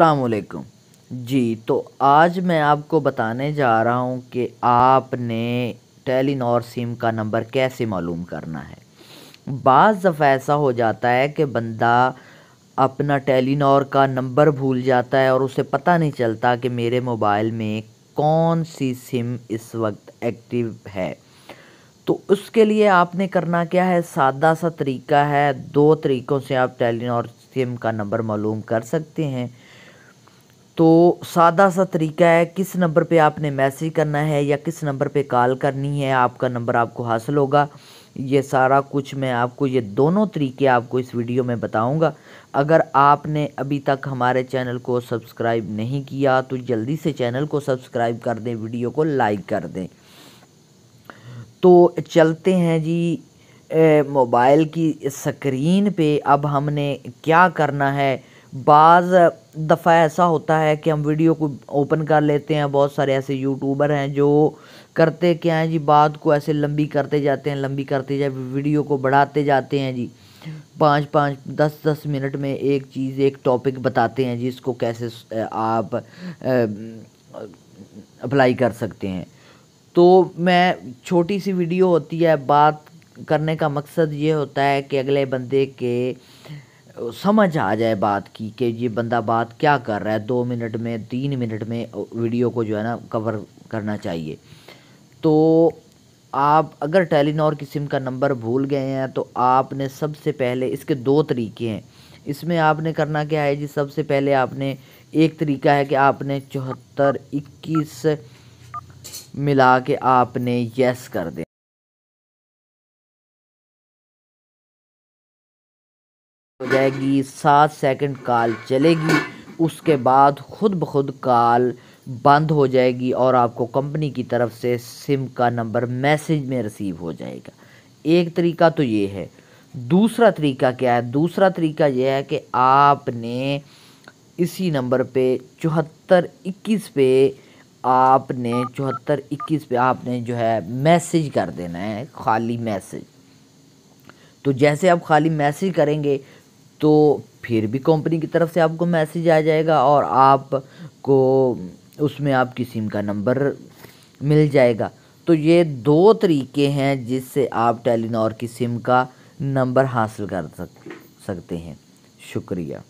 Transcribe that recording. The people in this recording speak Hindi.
अलकुम जी तो आज मैं आपको बताने जा रहा हूँ कि आपने टेलीनॉर सिम का नंबर कैसे मालूम करना है बाज़ दफ़ा ऐसा हो जाता है कि बंदा अपना टेलीनॉर का नंबर भूल जाता है और उसे पता नहीं चलता कि मेरे मोबाइल में कौन सी सिम इस वक्त एक्टिव है तो उसके लिए आपने करना क्या है सादा सा तरीका है दो तरीक़ों से आप टेलीनॉर सिम का नंबर मालूम कर सकते हैं तो सादा सा तरीका है किस नंबर पे आपने मैसेज करना है या किस नंबर पे कॉल करनी है आपका नंबर आपको हासिल होगा ये सारा कुछ मैं आपको ये दोनों तरीके आपको इस वीडियो में बताऊंगा अगर आपने अभी तक हमारे चैनल को सब्सक्राइब नहीं किया तो जल्दी से चैनल को सब्सक्राइब कर दें वीडियो को लाइक कर दें तो चलते हैं जी मोबाइल की स्क्रीन पे अब हमने क्या करना है बाज़ दफ़ा ऐसा होता है कि हम वीडियो को ओपन कर लेते हैं बहुत सारे ऐसे यूट्यूबर हैं जो करते क्या हैं जी बात को ऐसे लंबी करते जाते हैं लंबी करते जाए वीडियो को बढ़ाते जाते हैं जी पाँच पाँच दस दस मिनट में एक चीज़ एक टॉपिक बताते हैं जी इसको कैसे आप अप्लाई कर सकते हैं तो मैं छोटी सी वीडियो होती है बात करने का मकसद ये होता है कि अगले बंदे के समझ आ जाए बात की कि ये बंदा बात क्या कर रहा है दो मिनट में तीन मिनट में वीडियो को जो है ना कवर करना चाहिए तो आप अगर टेलीनॉर की सिम का नंबर भूल गए हैं तो आपने सबसे पहले इसके दो तरीके हैं इसमें आपने करना क्या है जी सबसे पहले आपने एक तरीका है कि आपने चौहत्तर इक्कीस मिला के आपने यस कर दें हो जाएगी सात सेकंड कॉल चलेगी उसके बाद खुद ब खुद कॉल बंद हो जाएगी और आपको कंपनी की तरफ से सिम का नंबर मैसेज में रिसीव हो जाएगा एक तरीका तो ये है दूसरा तरीका क्या है दूसरा तरीका यह है कि आपने इसी नंबर पे चौहत्तर इक्कीस पे आपने चौहत्तर इक्कीस पे आपने जो है मैसेज कर देना है खाली मैसेज तो जैसे आप खाली मैसेज करेंगे तो फिर भी कंपनी की तरफ से आपको मैसेज आ जाएगा और आप को उसमें आपकी सिम का नंबर मिल जाएगा तो ये दो तरीके हैं जिससे आप टेलीनॉर की सिम का नंबर हासिल कर सक सकते हैं शुक्रिया